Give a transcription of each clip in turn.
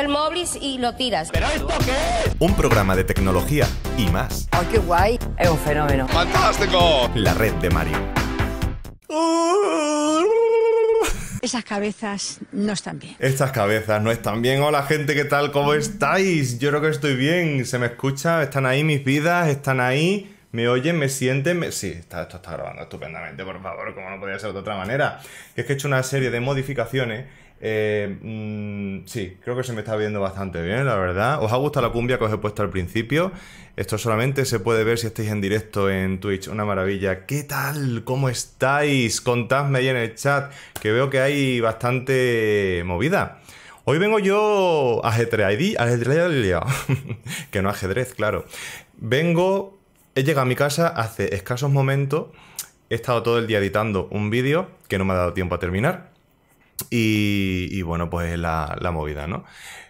el móvil y lo tiras. ¿Pero esto qué Un programa de tecnología y más. ¡Ay, qué guay! Es un fenómeno. ¡Fantástico! La red de Mario. Esas cabezas no están bien. Estas cabezas no están bien. Hola gente, ¿qué tal? ¿Cómo estáis? Yo creo que estoy bien. ¿Se me escucha? ¿Están ahí mis vidas? ¿Están ahí? ¿Me oyen? ¿Me sienten? Me... Sí, está, esto está grabando estupendamente, por favor, como no podía ser de otra manera. Es que he hecho una serie de modificaciones eh, mm, sí, creo que se me está viendo bastante bien, la verdad. ¿Os ha gustado la cumbia que os he puesto al principio? Esto solamente se puede ver si estáis en directo en Twitch. Una maravilla. ¿Qué tal? ¿Cómo estáis? Contadme ahí en el chat, que veo que hay bastante movida. Hoy vengo yo a ajedrez, ajedrez, que no ajedrez, claro. Vengo, he llegado a mi casa hace escasos momentos, he estado todo el día editando un vídeo que no me ha dado tiempo a terminar y, bueno, pues la, la movida, ¿no?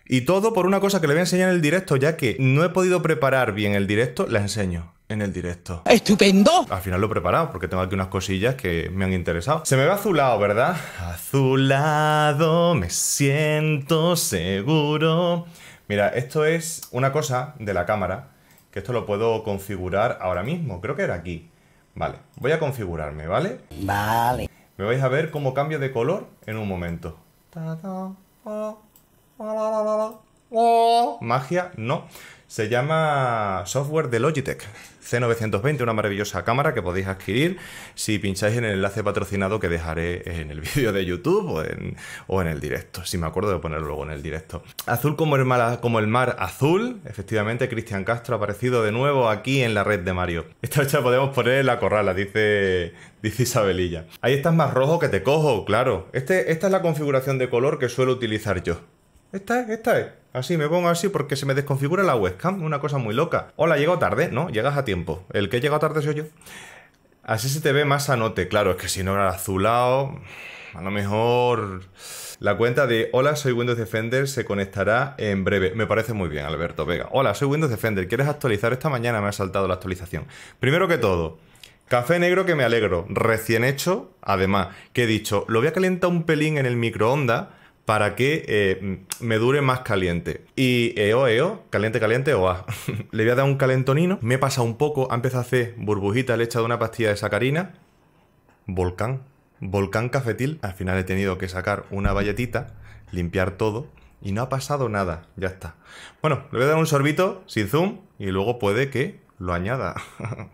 Y todo por una cosa que le voy a enseñar en el directo, ya que no he podido preparar bien el directo, la enseño en el directo. ¡Estupendo! Al final lo he preparado porque tengo aquí unas cosillas que me han interesado. Se me ve azulado, ¿verdad? Azulado, me siento seguro. Mira, esto es una cosa de la cámara, que esto lo puedo configurar ahora mismo. Creo que era aquí. Vale, voy a configurarme, ¿vale? Vale. Me vais a ver cómo cambio de color en un momento. Magia, no. Se llama software de Logitech C920, una maravillosa cámara que podéis adquirir si pincháis en el enlace patrocinado que dejaré en el vídeo de YouTube o en, el directo, si me acuerdo de ponerlo luego en el directo. Azul como el, mar, azul, efectivamente, Cristian Castro ha aparecido de nuevo aquí en la red de Mario. Esta la podemos poner la corrala, dice, dice Isabelilla. Ahí estás más rojo que te cojo, claro. Este, esta es la configuración de color que suelo utilizar yo. Esta es, esta es. Así, me pongo así porque se me desconfigura la webcam, una cosa muy loca. Hola, llegó tarde, ¿no? Llegas a tiempo. El que llega tarde soy yo. Así se te ve más anote, claro, es que si no era azulado, a lo mejor la cuenta de Hola, soy Windows Defender se conectará en breve. Me parece muy bien, Alberto Vega. Hola, soy Windows Defender, ¿quieres actualizar? Esta mañana me ha saltado la actualización. Primero que todo, Café negro que me alegro, recién hecho, además, que he dicho, lo voy a calentar un pelín en el microondas para que eh, me dure más caliente. Y eo, eh, oh, eo, eh, oh, caliente, caliente, o oh, ah. le voy a dar un calentonino, me pasa un poco, ha empezado a hacer burbujita, le he echado una pastilla de sacarina, volcán, volcán cafetil. Al final he tenido que sacar una valletita, limpiar todo y no ha pasado nada, ya está. Bueno, le voy a dar un sorbito sin zoom y luego puede que lo añada.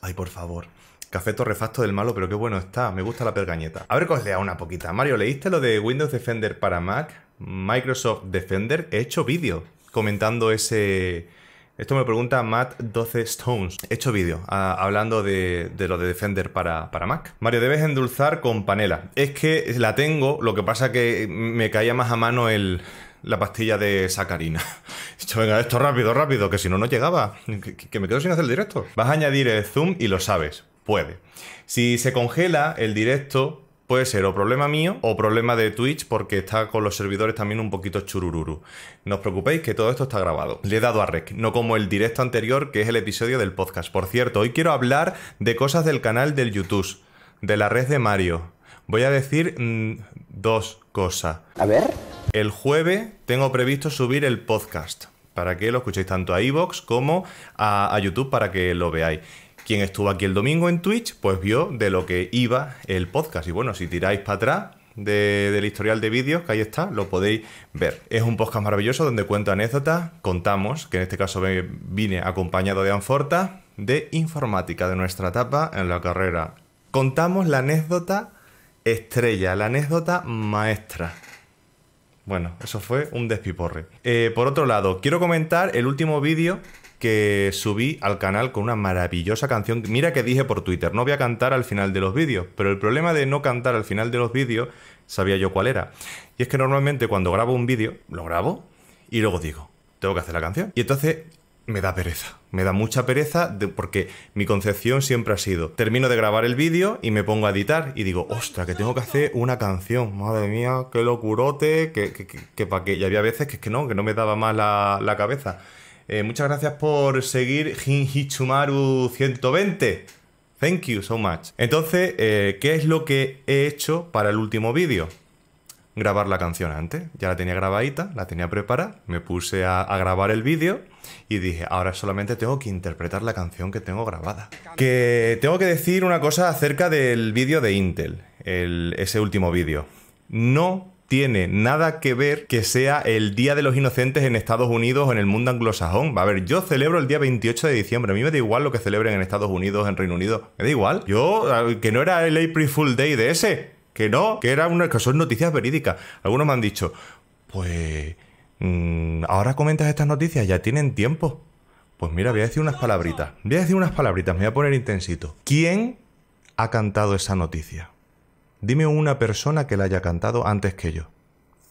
Ay, por favor. Café torrefacto del malo, pero qué bueno está. Me gusta la pergañeta. A ver que os lea una poquita. Mario, ¿leíste lo de Windows Defender para Mac? Microsoft Defender. He hecho vídeo comentando ese... Esto me pregunta Matt 12 Stones. He hecho vídeo ah, hablando de, lo de Defender para, para, Mac. Mario, debes endulzar con panela. Es que la tengo, lo que pasa que me caía más a mano el, la pastilla de sacarina. venga, esto rápido, rápido, que si no, no llegaba. Que, que me quedo sin hacer el directo. Vas a añadir el zoom y lo sabes. Puede. Si se congela el directo, puede ser o problema mío o problema de Twitch porque está con los servidores también un poquito churururu. No os preocupéis que todo esto está grabado. Le he dado a rec, no como el directo anterior que es el episodio del podcast. Por cierto, hoy quiero hablar de cosas del canal del YouTube, de la red de Mario. Voy a decir mm, dos cosas. A ver. El jueves tengo previsto subir el podcast para que lo escuchéis tanto a iVoox como a, a YouTube para que lo veáis quien estuvo aquí el domingo en Twitch, pues vio de lo que iba el podcast. Y bueno, si tiráis para atrás, del historial de vídeos, que ahí está, lo podéis ver. Es un podcast maravilloso donde cuento anécdotas, contamos, que en este caso vine acompañado de Anforta, de informática, de nuestra etapa en la carrera. Contamos la anécdota estrella, la anécdota maestra. Bueno, eso fue un despiporre. Eh, por otro lado, quiero comentar el último vídeo que subí al canal con una maravillosa canción. Mira que dije por Twitter, no voy a cantar al final de los vídeos, pero el problema de no cantar al final de los vídeos sabía yo cuál era. Y es que normalmente cuando grabo un vídeo, lo grabo y luego digo, tengo que hacer la canción. Y entonces me da pereza, me da mucha pereza porque mi concepción siempre ha sido, termino de grabar el vídeo y me pongo a editar y digo, ostra, que tengo que hacer una canción, madre mía, qué locurote, que, que, que, que Y había veces que es que no, que no me daba más la cabeza. Eh, muchas gracias por seguir Chumaru 120 Thank you so much. Entonces, eh, ¿qué es lo que he hecho para el último vídeo? Grabar la canción antes. Ya la tenía grabadita, la tenía preparada. Me puse a, grabar el vídeo y dije, ahora solamente tengo que interpretar la canción que tengo grabada. Que tengo que decir una cosa acerca del vídeo de Intel, ese último vídeo. No tiene nada que ver que sea el Día de los Inocentes en Estados Unidos o en el mundo anglosajón. A ver, yo celebro el día 28 de diciembre. A mí me da igual lo que celebren en Estados Unidos, en Reino Unido. Me da igual. Yo, que no era el April Fool Day de ese. Que no, que era una. que son noticias verídicas. Algunos me han dicho, pues. Mm, ahora comentas estas noticias, ya tienen tiempo. Pues mira, voy a decir unas palabritas. Voy a decir unas palabritas, me voy a poner intensito. ¿Quién ha cantado esa noticia? Dime una persona que la haya cantado antes que yo.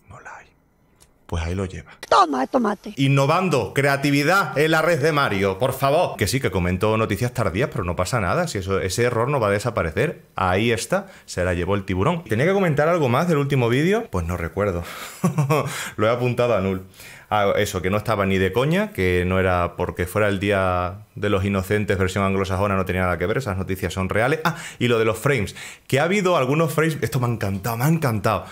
No la hay. Pues ahí lo lleva. Toma, tomate. Innovando, creatividad en la red de Mario, por favor. Que sí, que comentó noticias tardías, pero no pasa nada. Si eso, ese error no va a desaparecer, ahí está, se la llevó el tiburón. ¿Tenía que comentar algo más del último vídeo? Pues no recuerdo. lo he apuntado a null. Ah, eso, que no estaba ni de coña, que no era porque fuera el Día de los Inocentes versión anglosajona, no tenía nada que ver, esas noticias son reales. Ah, y lo de los frames, que ha habido algunos frames, esto me ha encantado, me ha encantado.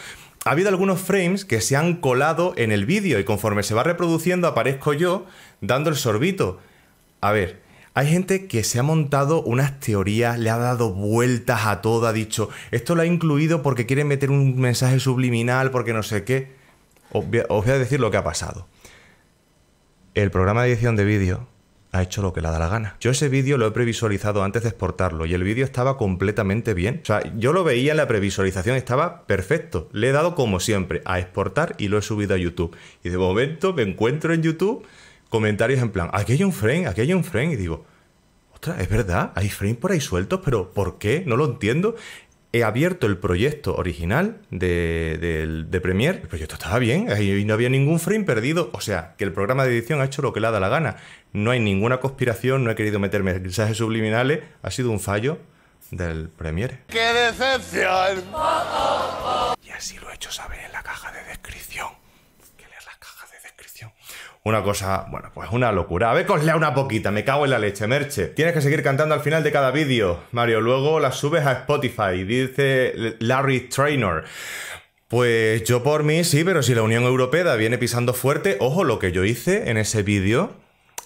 Ha habido algunos frames que se han colado en el vídeo y conforme se va reproduciendo aparezco yo dando el sorbito. A ver, hay gente que se ha montado unas teorías, le ha dado vueltas a todo, ha dicho, esto lo ha incluido porque quiere meter un mensaje subliminal, porque no sé qué. Os voy, a, decir lo que ha pasado. El programa de edición de vídeo ha hecho lo que le da la gana. Yo ese vídeo lo he previsualizado antes de exportarlo y el vídeo estaba completamente bien. O sea, yo lo veía en la previsualización, estaba perfecto. Le he dado como siempre a exportar y lo he subido a YouTube. Y de momento me encuentro en YouTube comentarios en plan, aquí hay un frame, aquí hay un frame. Y digo, ostras, es verdad, hay frame por ahí sueltos, pero ¿por qué? No lo entiendo he abierto el proyecto original de, de, Premiere. El proyecto estaba bien, y no había ningún frame perdido. O sea, que el programa de edición ha hecho lo que le ha dado la gana. No hay ninguna conspiración, no he querido meterme mensajes subliminales. Ha sido un fallo del Premiere. ¡Qué decepción! Y así lo he hecho saber en la caja de descripción. Una cosa, bueno, pues una locura. A ver, coslea una poquita, me cago en la leche, merche. Tienes que seguir cantando al final de cada vídeo, Mario. Luego la subes a Spotify, dice Larry Trainer. Pues yo por mí sí, pero si la Unión Europea viene pisando fuerte, ojo, lo que yo hice en ese vídeo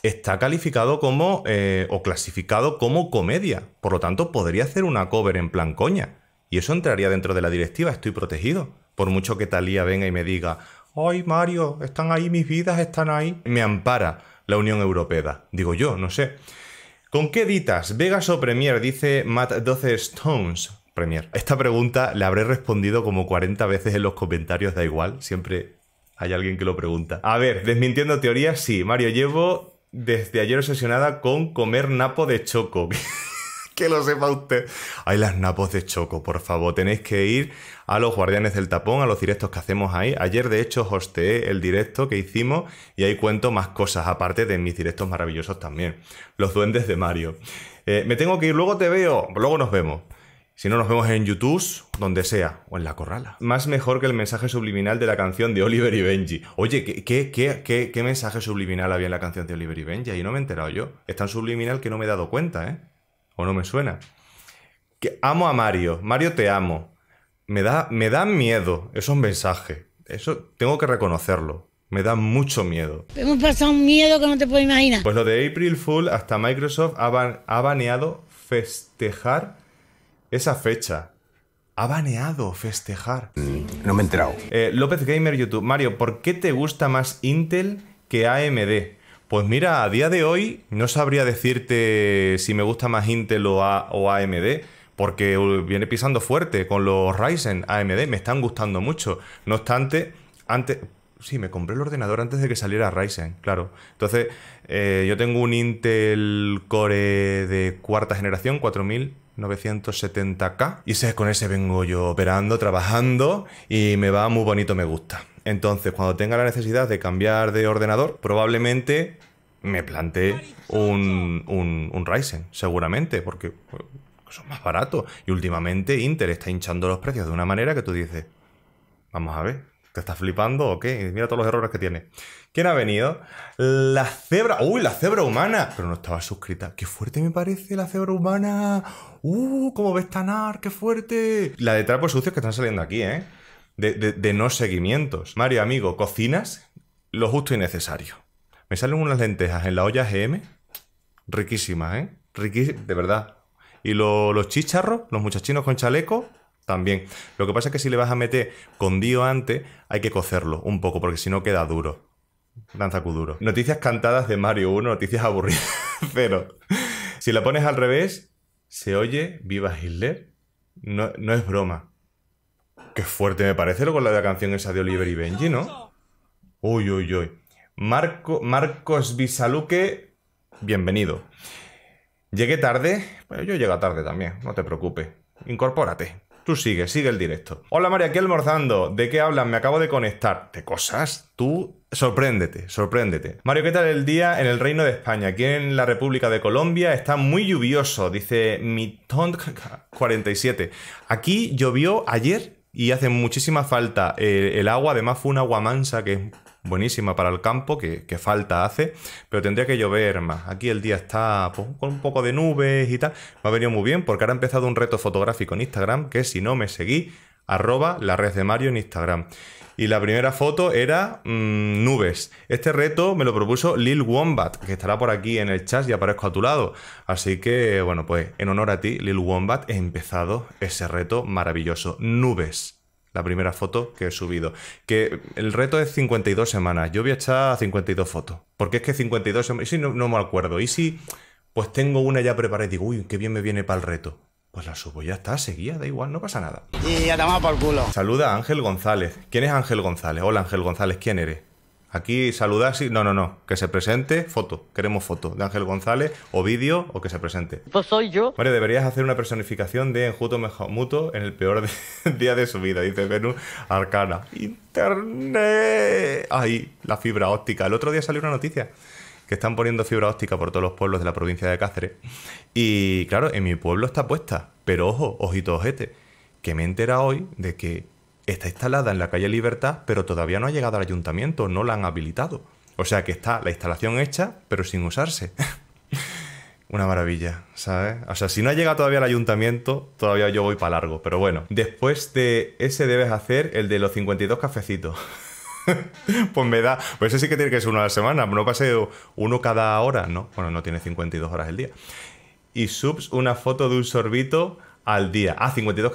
está calificado como eh, o clasificado como comedia. Por lo tanto, podría hacer una cover en plan coña. Y eso entraría dentro de la directiva, estoy protegido. Por mucho que Talía venga y me diga, ¡Ay, Mario! Están ahí, mis vidas están ahí. Me ampara la Unión Europea. Digo yo, no sé. ¿Con qué editas? ¿Vegas o Premier? Dice Matt 12 Stones. Premier. Esta pregunta la habré respondido como 40 veces en los comentarios, da igual. Siempre hay alguien que lo pregunta. A ver, desmintiendo teorías, sí. Mario, llevo desde ayer obsesionada con comer napo de choco. que lo sepa usted. Hay las napos de choco, por favor. Tenéis que ir a los guardianes del tapón, a los directos que hacemos ahí. Ayer, de hecho, hosteé el directo que hicimos y ahí cuento más cosas, aparte de mis directos maravillosos también. Los duendes de Mario. Eh, me tengo que ir, luego te veo, luego nos vemos. Si no, nos vemos en YouTube, donde sea, o en la corrala. Más mejor que el mensaje subliminal de la canción de Oliver y Benji. Oye, ¿qué, qué, qué, qué mensaje subliminal había en la canción de Oliver y Benji? Ahí no me he enterado yo. Es tan subliminal que no me he dado cuenta, ¿eh? o no me suena. Que amo a Mario, Mario te amo. Me da, me da miedo un mensaje. Eso tengo que reconocerlo. Me da mucho miedo. Hemos pasado un miedo que no te puedo imaginar. Pues lo de April Fool hasta Microsoft ha, baneado festejar esa fecha. Ha baneado festejar. Mm, no me he enterado. Eh, López Gamer YouTube. Mario, ¿por qué te gusta más Intel que AMD? Pues mira, a día de hoy no sabría decirte si me gusta más Intel o, AMD porque uh, viene pisando fuerte con los Ryzen AMD, me están gustando mucho. No obstante, antes... Sí, me compré el ordenador antes de que saliera Ryzen, claro. Entonces, eh, yo tengo un Intel Core de cuarta generación, 4970K, y sé, con ese vengo yo operando, trabajando, y me va muy bonito, me gusta. Entonces, cuando tenga la necesidad de cambiar de ordenador, probablemente me plantee un, Ryzen, seguramente, porque pues, son más baratos. Y últimamente Inter está hinchando los precios de una manera que tú dices, vamos a ver, ¿Te estás flipando o qué? Mira todos los errores que tiene. ¿Quién ha venido? La cebra. ¡Uy, la cebra humana! Pero no estaba suscrita. ¡Qué fuerte me parece la cebra humana! ¡Uh, cómo ves tanar! ¡Qué fuerte! La de trapos sucios que están saliendo aquí, ¿eh? de, no seguimientos. Mario, amigo, cocinas lo justo y necesario. Me salen unas lentejas en la olla GM, riquísimas, ¿eh? Riquísimas, de verdad. Y los chicharros, los muchachinos con chaleco, también. Lo que pasa es que si le vas a meter condío antes, hay que cocerlo un poco, porque si no queda duro. Danza duro. Noticias cantadas de Mario 1, noticias aburridas, pero si la pones al revés, se oye Viva Hitler. no es broma. Qué fuerte me parece con la de la canción esa de Oliver y Benji, ¿no? Uy, uy, uy. Marco, Marcos Bisaluque, bienvenido. Llegué tarde, pero yo llego tarde también, no te preocupes. Incorpórate. Tú sigue, sigue el directo. Hola María, aquí almorzando. ¿De qué hablas? Me acabo de conectar. ¿De cosas? Tú sorpréndete, sorpréndete. Mario, ¿qué tal el día en el Reino de España? Aquí en la República de Colombia está muy lluvioso, dice Mitont47. Aquí llovió ayer y hace muchísima falta. el agua, además, fue un agua mansa que es buenísima para el campo, que, falta hace, pero tendría que llover más. Aquí el día está pues, con un poco de nubes y tal. Me ha venido muy bien porque ahora ha empezado un reto fotográfico en Instagram que si no me seguí, arroba la red de Mario en Instagram. Y la primera foto era mm, nubes. Este reto me lo propuso Lil Wombat, que estará por aquí en el chat y aparezco a tu lado. Así que, bueno, pues en honor a ti, Lil Wombat, he empezado ese reto maravilloso. Nubes. La primera foto que he subido. Que el reto es 52 semanas. Yo voy a echar 52 fotos. Porque es que 52 semanas... Y si no, no me acuerdo. Y si pues tengo una ya preparada y digo, uy, qué bien me viene para el reto pues la subo, ya está, seguía, da igual, no pasa nada. Y ya mato por culo. Saluda a Ángel González. ¿Quién es Ángel González? Hola Ángel González, ¿quién eres? Aquí saluda si. no, no, no, que se presente, foto, queremos foto de Ángel González o vídeo o que se presente. Pues soy yo. Vale, deberías hacer una personificación de Enjuto Muto en el peor día de su vida, dice Venus Arcana. Internet. Ahí, la fibra óptica. El otro día salió una noticia que están poniendo fibra óptica por todos los pueblos de la provincia de Cáceres. Y claro, en mi pueblo está puesta, pero ojo, ojito, ojete, que me entera hoy de que está instalada en la calle Libertad, pero todavía no ha llegado al ayuntamiento, no la han habilitado. O sea que está la instalación hecha, pero sin usarse. Una maravilla, ¿sabes? O sea, si no ha llegado todavía al ayuntamiento, todavía yo voy para largo, pero bueno. Después de ese debes hacer el de los 52 cafecitos. pues me da. Pues ese sí que tiene que ser uno a la semana. No pase uno cada hora, ¿no? Bueno, no tiene 52 horas el día. Y subs una foto de un sorbito al día. Ah, a 52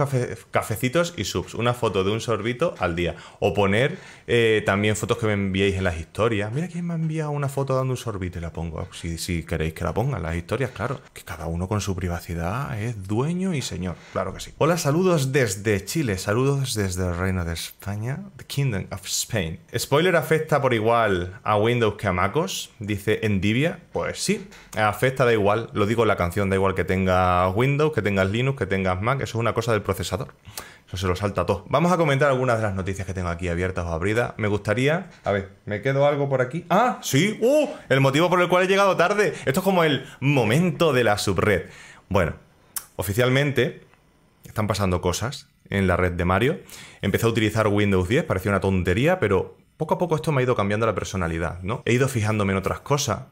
cafecitos y subs. Una foto de un sorbito al día. O poner eh, también fotos que me enviéis en las historias. Mira quién me ha enviado una foto dando un sorbito y la pongo. Si, si queréis que la ponga en las historias, claro. Que cada uno con su privacidad es dueño y señor. Claro que sí. Hola, saludos desde Chile. Saludos desde el Reino de España. The Kingdom of Spain. Spoiler afecta por igual a Windows que a MacOS. Dice Endivia. Pues sí, afecta da igual. Lo digo en la canción. Da igual que tengas Windows, que tengas Linux, que tengas tengas Mac, eso es una cosa del procesador. Eso se lo salta todo. Vamos a comentar algunas de las noticias que tengo aquí abiertas o abridas. Me gustaría. A ver, ¿me quedo algo por aquí? ¡Ah! ¡Sí! ¡Uh! El motivo por el cual he llegado tarde. Esto es como el momento de la subred. Bueno, oficialmente están pasando cosas en la red de Mario. Empecé a utilizar Windows 10, parecía una tontería, pero poco a poco esto me ha ido cambiando la personalidad, ¿no? He ido fijándome en otras cosas.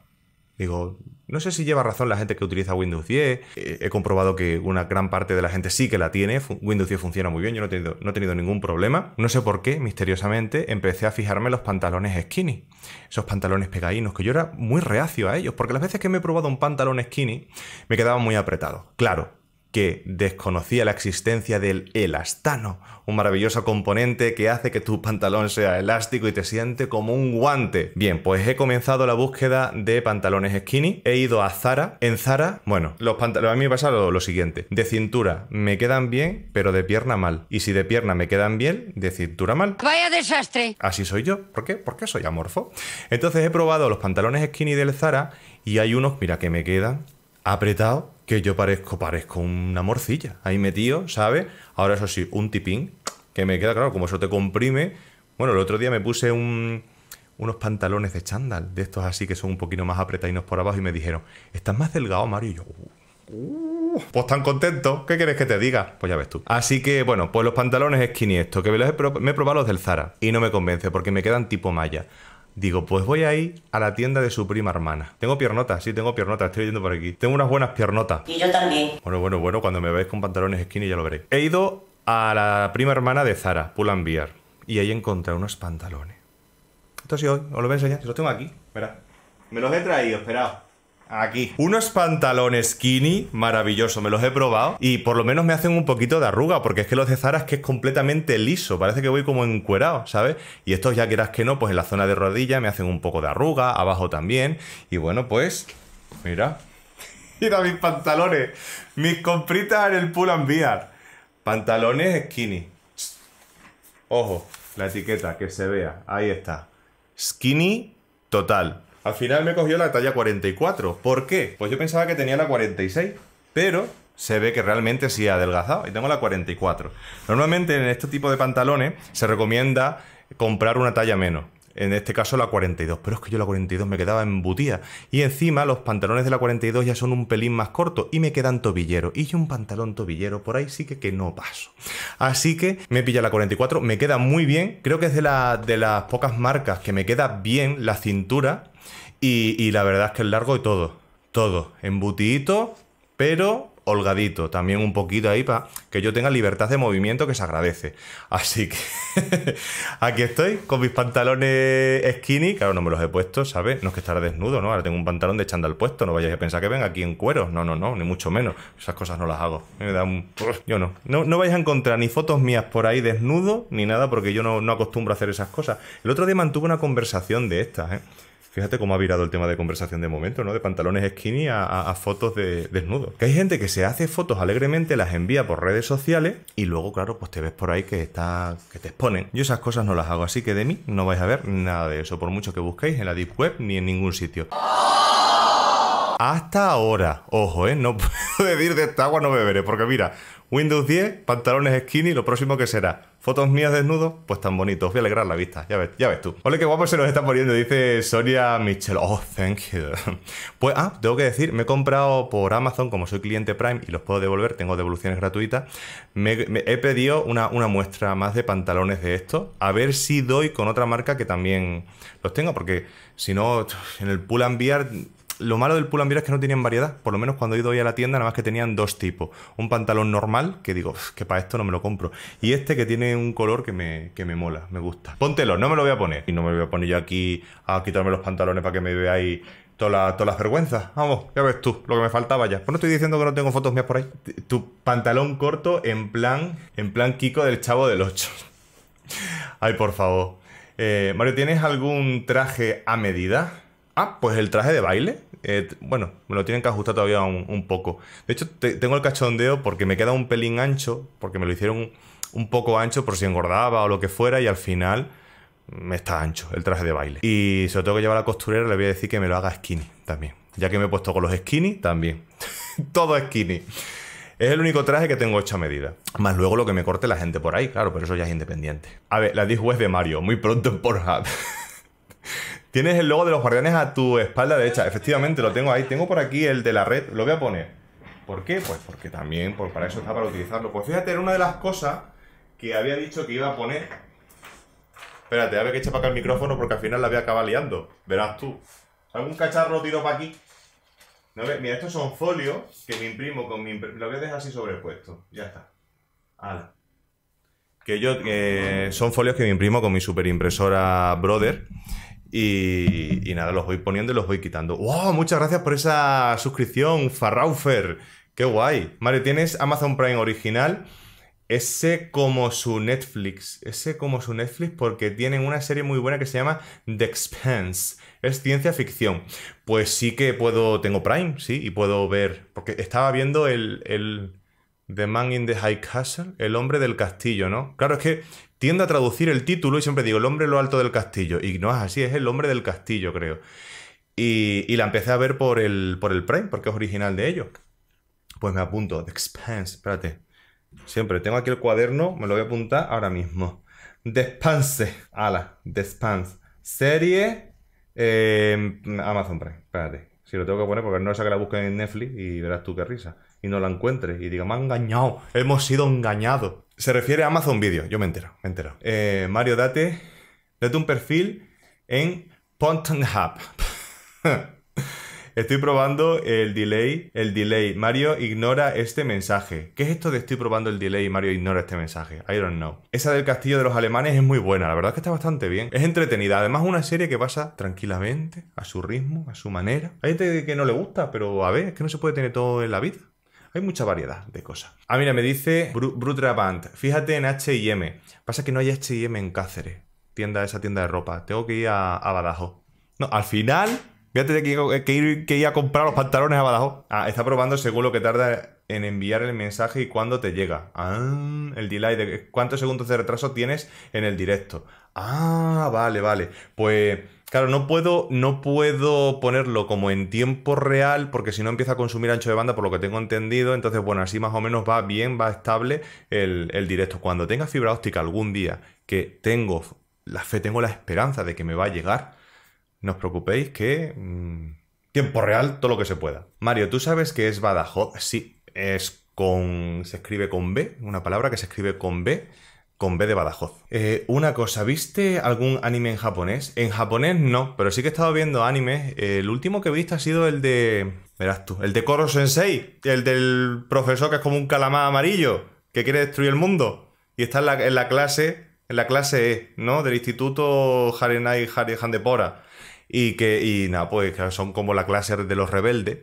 Digo, no sé si lleva razón la gente que utiliza Windows 10. Eh, he comprobado que una gran parte de la gente sí que la tiene. Windows 10 funciona muy bien, yo no he tenido, no tenido ningún problema. No sé por qué, misteriosamente, empecé a fijarme en los pantalones skinny. Esos pantalones pegainos, que yo era muy reacio a ellos, porque las veces que me he probado un pantalón skinny, me quedaba muy apretado. Claro, que desconocía la existencia del elastano, un maravilloso componente que hace que tu pantalón sea elástico y te siente como un guante. Bien, pues he comenzado la búsqueda de pantalones skinny, he ido a Zara, en Zara, bueno, los pantalones, a mí me pasa lo, lo, siguiente, de cintura me quedan bien, pero de pierna mal, y si de pierna me quedan bien, de cintura mal. Vaya desastre. Así soy yo, ¿por qué? Porque soy amorfo. Entonces he probado los pantalones skinny del Zara y hay unos, mira, que me quedan apretados que yo parezco, parezco una morcilla. Ahí metido, ¿sabes? Ahora eso sí, un tipín, que me queda claro, como eso te comprime. Bueno, el otro día me puse unos pantalones de chándal, de estos así que son un poquito más apretadinos por abajo, y me dijeron, estás más delgado, Mario. yo, uh, pues tan contento, ¿qué quieres que te diga? Pues ya ves tú. Así que, bueno, pues los pantalones skinny estos, que me, los he, me he probado los del Zara, y no me convence, porque me quedan tipo malla. Digo, pues voy a ir a la tienda de su prima hermana. Tengo piernotas, sí, tengo piernotas, estoy yendo por aquí. Tengo unas buenas piernotas. Y yo también. Bueno, bueno, bueno, cuando me veáis con pantalones skinny ya lo veréis. He ido a la prima hermana de Zara, Pull&Bear, y ahí encontré unos pantalones. Esto sí hoy, os lo voy a enseñar, los tengo aquí, espera. Me los he traído, esperad. Aquí. Unos pantalones skinny, maravilloso, me los he probado. Y por lo menos me hacen un poquito de arruga, porque es que los de Zara es que es completamente liso. Parece que voy como encuerado, ¿sabes? Y estos ya quieras que no, pues en la zona de rodilla me hacen un poco de arruga, abajo también. Y bueno, pues, mira. mira mis pantalones, mis compritas en el Pull and Bear. Pantalones skinny. Ojo, la etiqueta, que se vea. Ahí está. Skinny total. Al final me cogió la talla 44. ¿Por qué? Pues yo pensaba que tenía la 46, pero se ve que realmente sí ha adelgazado y tengo la 44. Normalmente en este tipo de pantalones se recomienda comprar una talla menos. En este caso la 42, pero es que yo la 42 me quedaba embutida. Y encima los pantalones de la 42 ya son un pelín más cortos y me quedan tobillero. Y yo un pantalón tobillero por ahí sí que, que no paso. Así que me pilla la 44, me queda muy bien. Creo que es de, la, de las pocas marcas que me queda bien la cintura y, la verdad es que es largo y todo. Todo. Embutidito, pero holgadito. También un poquito ahí para que yo tenga libertad de movimiento que se agradece. Así que aquí estoy con mis pantalones skinny. Claro, no me los he puesto, ¿sabes? No es que estará desnudo, ¿no? Ahora tengo un pantalón de al puesto. No vayáis a pensar que venga aquí en cuero. No, no, no. Ni mucho menos. Esas cosas no las hago. Me da un... Yo no. no. No vais a encontrar ni fotos mías por ahí desnudo ni nada porque yo no, no acostumbro a hacer esas cosas. El otro día mantuve una conversación de estas, ¿eh? Fíjate cómo ha virado el tema de conversación de momento, ¿no? De pantalones skinny a, fotos de desnudo. Que hay gente que se hace fotos alegremente, las envía por redes sociales y luego, claro, pues te ves por ahí que está que te exponen. Yo esas cosas no las hago, así que de mí no vais a ver nada de eso, por mucho que busquéis en la deep web ni en ningún sitio. Hasta ahora, ojo, ¿eh? No puedo decir de esta agua no beberé, porque mira, Windows 10, pantalones skinny, lo próximo que será. Fotos mías desnudos, pues tan bonitos. Voy a alegrar la vista, ya ves, ya ves tú. Ole, qué guapo se nos está poniendo, dice Sonia Michel. Oh, thank you. Pues, ah, tengo que decir, me he comprado por Amazon, como soy cliente Prime y los puedo devolver, tengo devoluciones gratuitas. Me, he pedido una, muestra más de pantalones de estos. a ver si doy con otra marca que también los tenga, porque si no, en el pull enviar lo malo del Pull&Bear es que no tenían variedad. Por lo menos cuando he ido hoy a la tienda, nada más que tenían dos tipos. Un pantalón normal, que digo, que para esto no me lo compro. Y este que tiene un color que me, me mola, me gusta. Póntelo, no me lo voy a poner. Y no me voy a poner yo aquí a quitarme los pantalones para que me veáis todas las toda la vergüenzas. Vamos, ya ves tú, lo que me faltaba ya. Pues no estoy diciendo que no tengo fotos mías por ahí. Tu pantalón corto en plan, en plan Kiko del Chavo del 8. Ay, por favor. Eh, Mario, ¿tienes algún traje a medida? Ah, pues el traje de baile. Eh, bueno, me lo tienen que ajustar todavía un, poco. De hecho, tengo el cachondeo porque me queda un pelín ancho, porque me lo hicieron un poco ancho por si engordaba o lo que fuera, y al final me está ancho el traje de baile. Y si lo tengo que llevar a la costurera, le voy a decir que me lo haga skinny también. Ya que me he puesto con los skinny, también. Todo skinny. Es el único traje que tengo a medida. Más luego lo que me corte la gente por ahí, claro, pero eso ya es independiente. A ver, la 10 de Mario, muy pronto en Pornhub. Tienes el logo de los guardianes a tu espalda derecha. Efectivamente, lo tengo ahí. Tengo por aquí el de la red. Lo voy a poner. ¿Por qué? Pues porque también, pues para eso está, para utilizarlo. Pues fíjate, era una de las cosas que había dicho que iba a poner. Espérate, a ver que echa para acá el micrófono porque al final la había a liando. Verás tú. ¿Algún cacharro tiro para aquí? ¿No ves? Mira, estos son folios que me imprimo con mi... lo voy a dejar así sobrepuesto. Ya está. Ala. Que yo... son folios que me imprimo con mi superimpresora Brother. Y, nada, los voy poniendo y los voy quitando. ¡Wow! Muchas gracias por esa suscripción, Farraufer. ¡Qué guay! Mario, tienes Amazon Prime original. Ese como su Netflix. Ese como su Netflix porque tienen una serie muy buena que se llama The Expanse. Es ciencia ficción. Pues sí que puedo, tengo Prime, sí, y puedo ver. Porque estaba viendo el The Man in the High Castle, el hombre del castillo, ¿no? Claro, es que tiende a traducir el título y siempre digo, el hombre en lo alto del castillo. Y no es así, es el hombre del castillo, creo. Y, la empecé a ver por el, por el Prime, porque es original de ellos. Pues me apunto, The Expanse, espérate. Siempre tengo aquí el cuaderno, me lo voy a apuntar ahora mismo. The Expanse, ala, The Expanse. Serie eh, Amazon Prime, espérate. Si lo tengo que poner porque no sé que la busquen en Netflix y verás tú qué risa y no la encuentre y diga, me ha engañado, hemos sido engañados. Se refiere a Amazon Video, yo me entero, me entero. Eh, Mario, date, date un perfil en Hub. Estoy probando el delay, el delay. Mario ignora este mensaje. ¿Qué es esto de estoy probando el delay Mario ignora este mensaje? I don't know. Esa del castillo de los alemanes es muy buena, la verdad es que está bastante bien. Es entretenida, además una serie que pasa tranquilamente, a su ritmo, a su manera. Hay gente que no le gusta, pero a ver, es que no se puede tener todo en la vida. Hay mucha variedad de cosas. Ah, mira, me dice Brutraband. Fíjate en HM. Pasa que no hay HM en Cáceres. Tienda, esa tienda de ropa. Tengo que ir a, Badajoz. No, al final fíjate que, que, ir, que ir a comprar los pantalones a Badajoz. Ah, está probando según lo que tarda en enviar el mensaje y cuándo te llega. Ah, el delay de cuántos segundos de retraso tienes en el directo. Ah, vale, vale. Pues Claro, no puedo, no puedo ponerlo como en tiempo real porque si no empieza a consumir ancho de banda por lo que tengo entendido. Entonces, bueno, así más o menos va bien, va estable el, directo. Cuando tenga fibra óptica algún día, que tengo la fe, tengo la esperanza de que me va a llegar, no os preocupéis que... Mm, tiempo real, todo lo que se pueda. Mario, ¿tú sabes que es Badajoz? Sí, es con... se escribe con B, una palabra que se escribe con B con B de Badajoz. Eh, una cosa, ¿viste algún anime en japonés? En japonés no, pero sí que he estado viendo animes. Eh, el último que he visto ha sido el de. Verás tú, el de Koro Sensei, el del profesor que es como un calamar amarillo, que quiere destruir el mundo. Y está en la, clase, en la clase E, ¿no? Del instituto Harenai pora Y que, y nada, pues son como la clase de los rebeldes.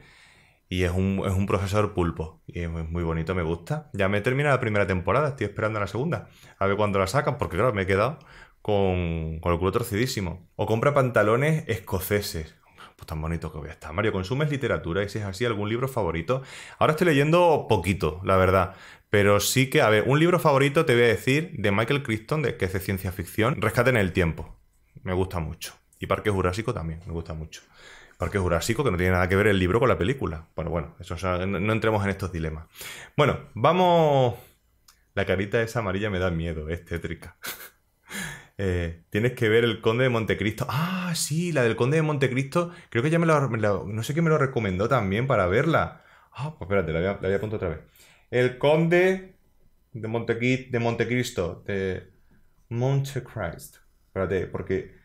Y es un, profesor pulpo. Y es muy bonito, me gusta. Ya me termina la primera temporada, estoy esperando la segunda. A ver cuándo la sacan, porque claro, me he quedado con, con el culo torcidísimo. O compra pantalones escoceses pues tan bonito que voy a estar. Mario, ¿consumes literatura? Y si es así, ¿algún libro favorito? Ahora estoy leyendo poquito, la verdad. Pero sí que, a ver, un libro favorito te voy a decir de Michael Crichton, de, que es de ciencia ficción, Rescate en el tiempo. Me gusta mucho. Y Parque Jurásico también, me gusta mucho. Parque Jurásico, que no tiene nada que ver el libro con la película. Bueno, bueno, eso, no, entremos en estos dilemas. Bueno, vamos... La carita esa amarilla me da miedo, es tétrica. Eh, tienes que ver el Conde de Montecristo. Ah, sí, la del Conde de Montecristo. Creo que ya me la... no sé quién me lo recomendó también para verla. Ah, pues espérate, la voy a, otra vez. El Conde de, de Montecristo. De Montecristo. Espérate, porque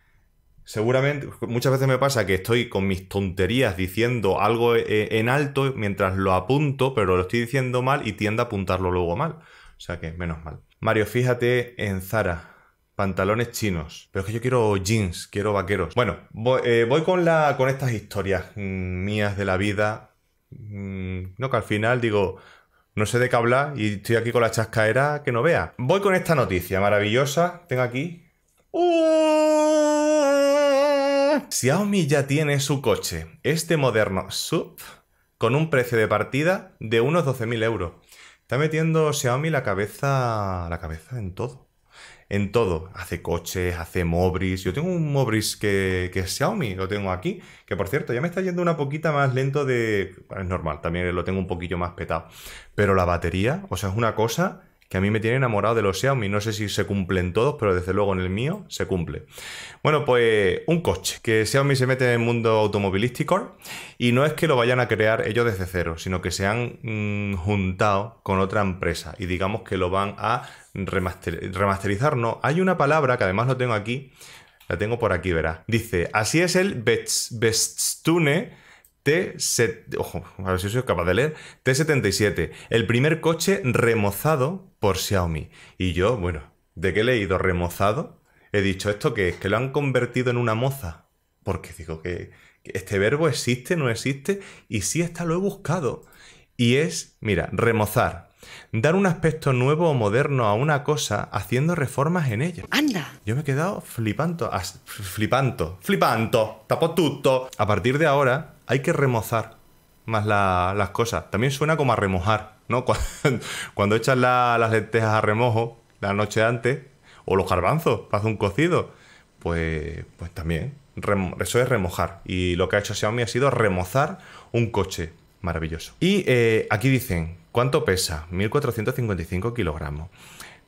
seguramente, muchas veces me pasa que estoy con mis tonterías diciendo algo eh, en alto mientras lo apunto, pero lo estoy diciendo mal y tiendo a apuntarlo luego mal. O sea que, menos mal. Mario, fíjate en Zara. Pantalones chinos. Pero es que yo quiero jeans, quiero vaqueros. Bueno, voy, eh, con, con estas historias mm, mías de la vida. Mm, no, que al final digo, no sé de qué hablar y estoy aquí con la chascaera que no vea. Voy con esta noticia maravillosa. Tengo aquí. ¡Uh! Xiaomi ya tiene su coche, este moderno SUV, con un precio de partida de unos 12.000 euros. Está metiendo Xiaomi la cabeza, la cabeza en todo. En todo. Hace coches, hace Mobris. Yo tengo un Mobris que, que es Xiaomi, lo tengo aquí. Que por cierto, ya me está yendo una poquita más lento de... Es normal, también lo tengo un poquillo más petado. Pero la batería, o sea, es una cosa que a mí me tiene enamorado de los Xiaomi. No sé si se cumplen todos, pero desde luego en el mío se cumple. Bueno, pues un coche, que Xiaomi se mete en el mundo automovilístico y no es que lo vayan a crear ellos desde cero, sino que se han mm, juntado con otra empresa y digamos que lo van a remasterizar. No, hay una palabra que además lo tengo aquí, la tengo por aquí, verá. Dice, así es el best, bestune T, ojo, a ver si soy capaz de leer, T77, el primer coche remozado por Xiaomi. Y yo, bueno, ¿de qué he leído remozado? He dicho esto que es que lo han convertido en una moza. Porque digo que, este verbo existe, no existe, y sí está, lo he buscado. Y es, mira, remozar, dar un aspecto nuevo o moderno a una cosa haciendo reformas en ella. ¡Anda! Yo me he quedado flipando, flipando, flipando, tutto. A partir de ahora, hay que remozar más las cosas. También suena como a remojar, ¿no? Cuando, echas las lentejas a remojo la noche antes, o los garbanzos para hacer un cocido, pues, pues también. eso es remojar. Y lo que ha hecho Xiaomi ha sido remozar un coche. Maravilloso. Y eh, aquí dicen, ¿cuánto pesa? 1455 kilogramos.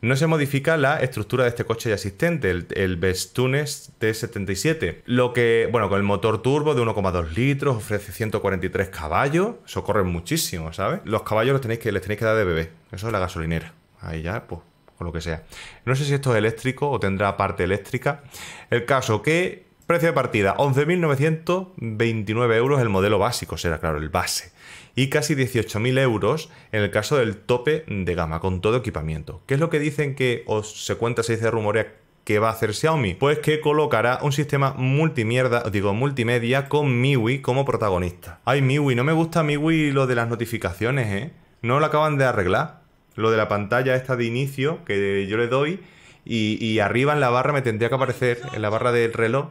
No se modifica la estructura de este coche ya asistente, el, Bestunes T77. Lo que, bueno, con el motor turbo de 1,2 litros, ofrece 143 caballos. Eso corre muchísimo, ¿sabes? Los caballos los tenéis que, les tenéis que dar de bebé. Eso es la gasolinera. Ahí ya, pues, con lo que sea. No sé si esto es eléctrico o tendrá parte eléctrica. El caso que Precio de partida, 11.929 euros el modelo básico, será claro, el base. Y casi 18.000 euros en el caso del tope de gama, con todo equipamiento. ¿Qué es lo que dicen que os se cuenta, se dice, rumorea que va a hacer Xiaomi? Pues que colocará un sistema multimierda, digo, multimedia con MIUI como protagonista. Ay, MIUI, no me gusta MIUI lo de las notificaciones, ¿eh? No lo acaban de arreglar. Lo de la pantalla esta de inicio que yo le doy y arriba en la barra me tendría que aparecer, en la barra del reloj,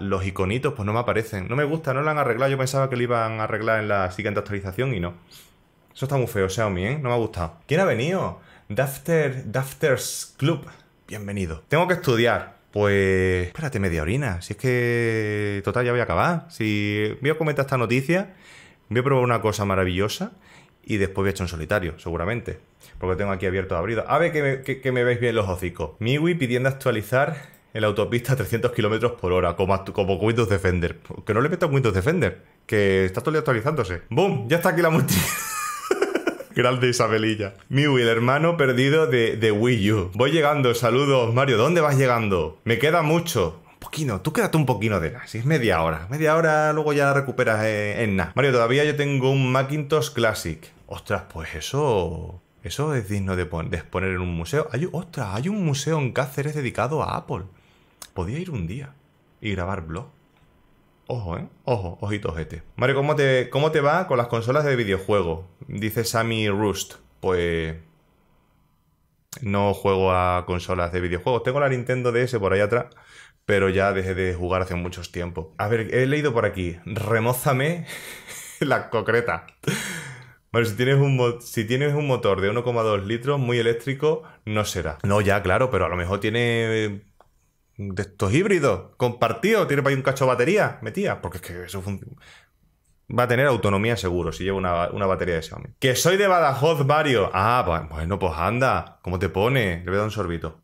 los iconitos pues no me aparecen. No me gusta, no lo han arreglado. Yo pensaba que lo iban a arreglar en la siguiente actualización y no. Eso está muy feo, Xiaomi, ¿eh? No me ha gustado. ¿Quién ha venido? Dafters Club. Bienvenido. Tengo que estudiar. Pues. Espérate media orina. Si es que. Total, ya voy a acabar. Si. Voy a comentar esta noticia. Voy a probar una cosa maravillosa. Y después voy a echar en solitario, seguramente. Porque tengo aquí abierto abrido. A ver que me, que me veis bien los hocicos. Miwi pidiendo actualizar en la autopista 300 kilómetros por hora, como, como Windows Defender. Que no le a Windows Defender, que está todo actualizándose. ¡Bum! Ya está aquí la multi. Grande Isabelilla. Miu, el hermano perdido de, Wii U. Voy llegando, saludos, Mario. ¿Dónde vas llegando? Me queda mucho Un poquito, tú quédate un poquito de nada, si es media hora. Media hora, luego ya recuperas eh, en, nada. Mario, todavía yo tengo un Macintosh Classic. Ostras, pues eso. Eso es digno de, exponer en un museo. Hay, ostras, hay un museo en Cáceres dedicado a Apple. Podía ir un día y grabar blog. Ojo, ¿eh? Ojo, ojito este. Mario, ¿cómo te, ¿cómo te va con las consolas de videojuego? Dice Sammy Roost. Pues... No juego a consolas de videojuegos. Tengo la Nintendo DS por ahí atrás, pero ya dejé de jugar hace muchos tiempos. A ver, he leído por aquí. Remózame la concreta. Bueno, si tienes un, si tienes un motor de 1,2 litros muy eléctrico, no será. No, ya, claro, pero a lo mejor tiene de estos híbridos, compartidos, tiene para ahí un cacho de batería metía, porque es que eso Va a tener autonomía seguro si lleva una, una, batería de Xiaomi. Que soy de Badajoz, Barrio. Ah, pues, bueno, pues anda. ¿Cómo te pone? Le voy a dar un sorbito.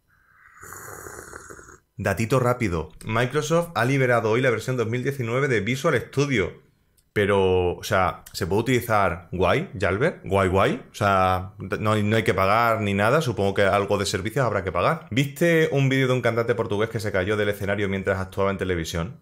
Datito rápido. Microsoft ha liberado hoy la versión 2019 de Visual Studio. Pero, o sea, se puede utilizar guay, Jalbert, guay, guay. O sea, no, no hay que pagar ni nada. Supongo que algo de servicios habrá que pagar. ¿Viste un vídeo de un cantante portugués que se cayó del escenario mientras actuaba en televisión?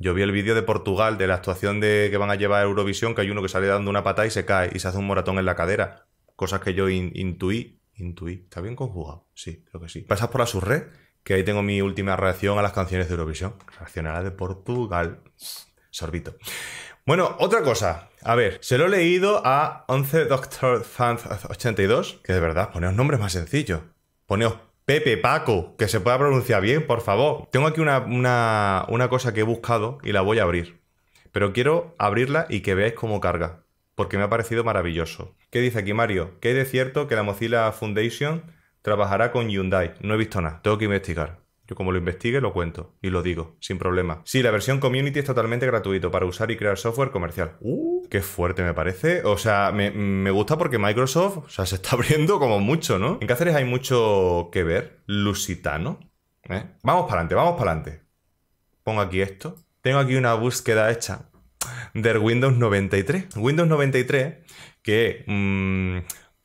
Yo vi el vídeo de Portugal, de la actuación de que van a llevar Eurovisión, que hay uno que sale dando una patada y se cae y se hace un moratón en la cadera. Cosas que yo intuí. Intuí. ¿Está bien conjugado? Sí, creo que sí. Pasas por la subred, que ahí tengo mi última reacción a las canciones de Eurovisión. Reaccionar a la de Portugal sorbito. Bueno, otra cosa. A ver, se lo he leído a 11 Doctor Fans 82, que de verdad, poneos nombres más sencillos. Poneos Pepe, Paco, que se pueda pronunciar bien, por favor. Tengo aquí una, una cosa que he buscado y la voy a abrir. Pero quiero abrirla y que veáis cómo carga, porque me ha parecido maravilloso. ¿Qué dice aquí Mario? Que es de cierto que la Mozilla Foundation trabajará con Hyundai. No he visto nada, tengo que investigar. Yo como lo investigue lo cuento y lo digo, sin problema. Sí, la versión community es totalmente gratuito para usar y crear software comercial. ¡Uh! Qué fuerte me parece. O sea, me, gusta porque Microsoft o sea, se está abriendo como mucho, ¿no? En Cáceres hay mucho que ver. Lusitano. ¿eh? Vamos para adelante, vamos para adelante. Pongo aquí esto. Tengo aquí una búsqueda hecha del Windows 93. Windows 93 que mm,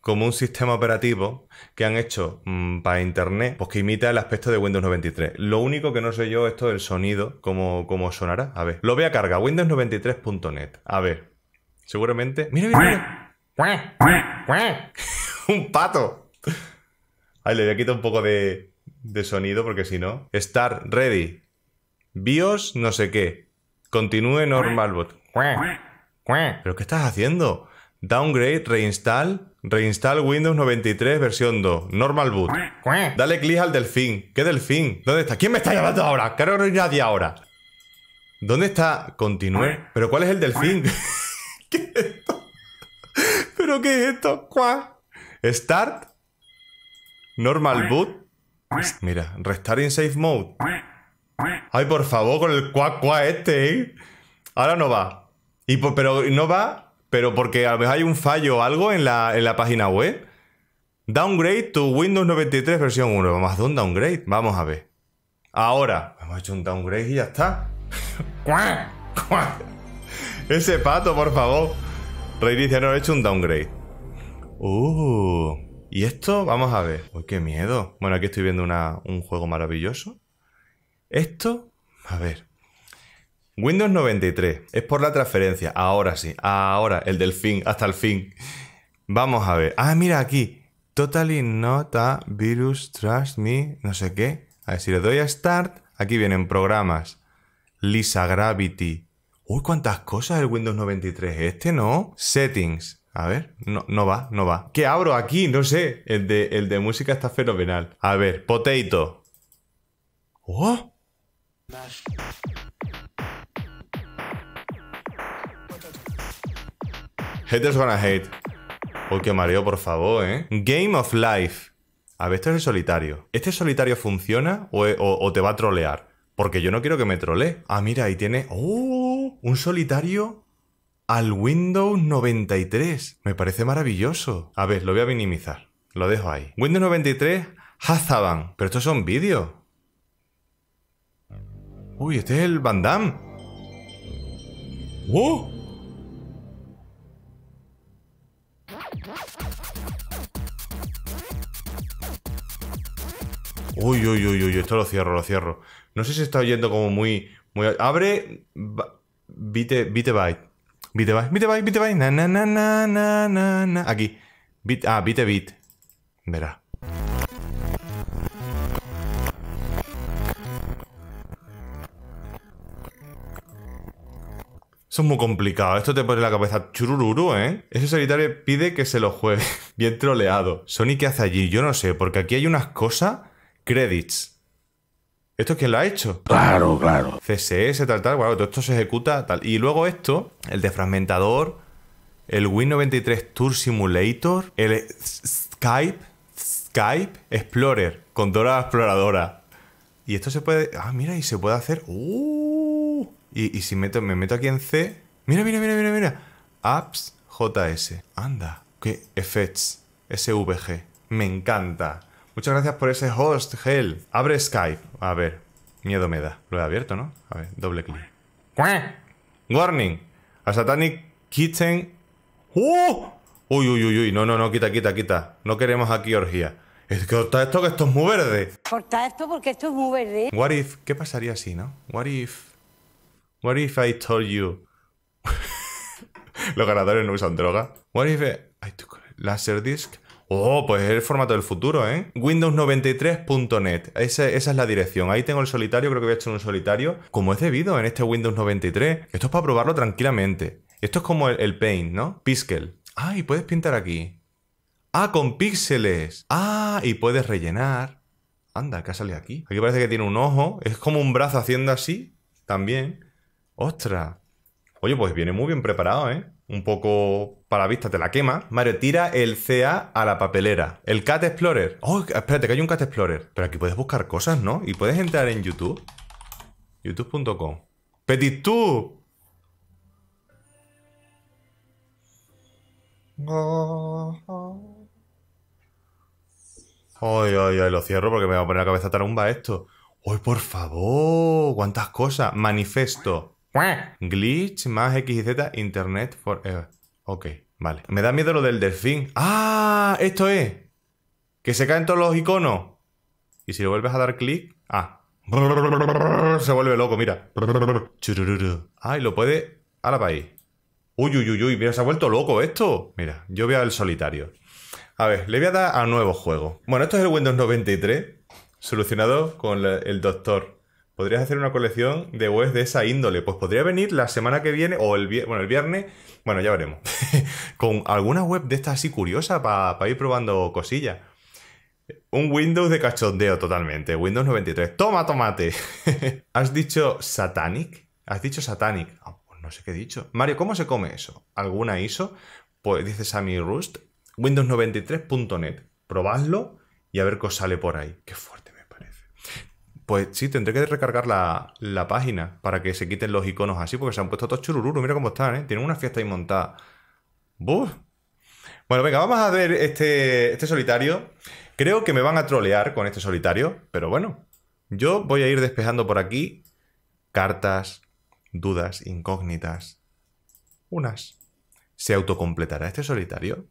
como un sistema operativo que han hecho mm, para Internet, pues que imita el aspecto de Windows 93. Lo único que no sé yo es esto del sonido, cómo, cómo sonará. A ver, lo voy a cargar, windows93.net. A ver, seguramente... Mira, mira, mira. un pato. Ahí le voy a quitar un poco de, de sonido porque si no... Start ready. BIOS no sé qué. Continúe normal bot. ¿Pero qué estás haciendo? Downgrade, reinstall... Reinstall Windows 93 versión 2. Normal boot. Dale clic al delfín. ¿Qué delfín? ¿Dónde está? ¿Quién me está llamando ahora? que no hay nadie ahora. ¿Dónde está? Continúe. ¿Pero cuál es el delfín? ¿Qué es esto? ¿Pero qué es esto? ¿Cuá? Start. Normal boot. Mira, Restart in safe mode. Ay, por favor, con el cuá cuá este, ¿eh? Ahora no va. Y, pero no va pero porque a lo hay un fallo o algo en la, página web. Downgrade to Windows 93 versión 1. Vamos a hacer un downgrade. Vamos a ver. Ahora, hemos hecho un downgrade y ya está. Ese pato, por favor. Reinicia, no, he hecho un downgrade. Uh. Y esto, vamos a ver. Uy, qué miedo. Bueno, aquí estoy viendo un juego maravilloso. Esto, a ver. Windows 93, es por la transferencia. Ahora sí, ahora, el del fin, hasta el fin. Vamos a ver. Ah, mira aquí. Totally not virus, trust me, no sé qué. A ver, si le doy a Start, aquí vienen programas. Lisa Gravity. Uy, cuántas cosas el Windows 93 este, ¿no? Settings. A ver, no, no va, no va. ¿Qué abro aquí? No sé. El de, el de música está fenomenal. A ver, Potato. Oh. Haters gonna hate. Uy, qué mareo, por favor, ¿eh? Game of Life. A ver, esto es el solitario. ¿Este solitario funciona o, e, te va a trolear? Porque yo no quiero que me trolee. Ah, mira, ahí tiene... ¡Oh! Un solitario al Windows 93. Me parece maravilloso. A ver, lo voy a minimizar. Lo dejo ahí. Windows 93, Hazaban. Pero estos son vídeos. Uy, este es el Van Damme. ¡Oh! Uy, uy, uy, uy, esto lo cierro, lo cierro. No sé si está oyendo como muy. muy... Abre. vite, vite byte. vite byte, vite byte, vite byte. Na, na, na, na, na, na, Aquí. ah, vite bit. Verá. Eso es muy complicado. Esto te pone la cabeza churururu, ¿eh? Ese solitario pide que se lo juegue. Bien troleado. Sony, ¿qué hace allí? Yo no sé, porque aquí hay unas cosas Credits. ¿Esto es quién lo ha hecho? Claro, claro. CSS, tal, tal, claro, todo esto se ejecuta, tal. Y luego esto, el defragmentador, el Win93 Tour Simulator, el Skype, Skype Explorer, con Exploradora. Y esto se puede. Ah, mira, y se puede hacer. Uh, y, si meto, me meto aquí en C. Mira, mira, mira, mira, mira. Apps JS. Anda. ¿Qué? Effects. SVG. Me encanta. Muchas gracias por ese host, hell. Abre Skype. A ver, miedo me da. Lo he abierto, ¿no? A ver, doble clic. Warning. A Satanic kitten. ¡Uh! Uy, uy, uy, uy. No, no, no, quita, quita, quita. No queremos aquí orgía. Es que corta esto, que esto es muy verde. Corta esto porque esto es muy verde. What if... ¿Qué pasaría si, no? What if... What if I told you... Los ganadores no usan droga. What if... I took Laserdisc. disc. Oh, pues es el formato del futuro, ¿eh? Windows93.net. Esa es la dirección. Ahí tengo el solitario, creo que voy a echar un solitario. Como es debido en este Windows 93. Esto es para probarlo tranquilamente. Esto es como el, Paint, ¿no? Piskel. Ah, y puedes pintar aquí. Ah, con píxeles. Ah, y puedes rellenar. Anda, ¿qué ha salido aquí? Aquí parece que tiene un ojo. Es como un brazo haciendo así. También. ¡Ostras! Oye, pues viene muy bien preparado, ¿eh? un poco para vista, te la quema. Mario, tira el CA a la papelera. El Cat Explorer. Oh, espérate, que hay un Cat Explorer. Pero aquí puedes buscar cosas, ¿no? Y puedes entrar en YouTube. YouTube.com. tú Ay, ay, ay, lo cierro porque me va a poner la cabeza tarumba esto. ¡Ay, por favor! ¡Cuántas cosas! Manifesto. Glitch más X y Z, Internet Forever. Ok, vale. Me da miedo lo del delfín. ¡Ah! Esto es. Que se caen todos los iconos. Y si lo vuelves a dar clic. Ah. Se vuelve loco, mira. Ay, lo puede. ¡A la ahí. Uy, uy, uy, uy. Mira, se ha vuelto loco esto. Mira, yo voy al solitario. A ver, le voy a dar a nuevo juego. Bueno, esto es el Windows 93. Solucionado con el doctor podrías hacer una colección de webs de esa índole. Pues podría venir la semana que viene o el, el viernes, bueno, ya veremos, con alguna web de esta así curiosa para ir probando cosillas. Un Windows de cachondeo totalmente, Windows 93. Toma tomate. ¿Has dicho Satanic? ¿Has dicho Satanic? Ah, pues no sé qué he dicho. Mario, ¿cómo se come eso? ¿Alguna ISO? Pues dice Sammy Rust, Windows 93.net. Probadlo y a ver qué sale por ahí. Qué fuerte. Pues sí, tendré que recargar la, página para que se quiten los iconos así, porque se han puesto todos churururu. Mira cómo están, ¿eh? Tienen una fiesta ahí montada. Bueno, venga, vamos a ver este, este solitario. Creo que me van a trolear con este solitario, pero bueno. Yo voy a ir despejando por aquí cartas, dudas, incógnitas. Unas. ¿Se autocompletará este solitario?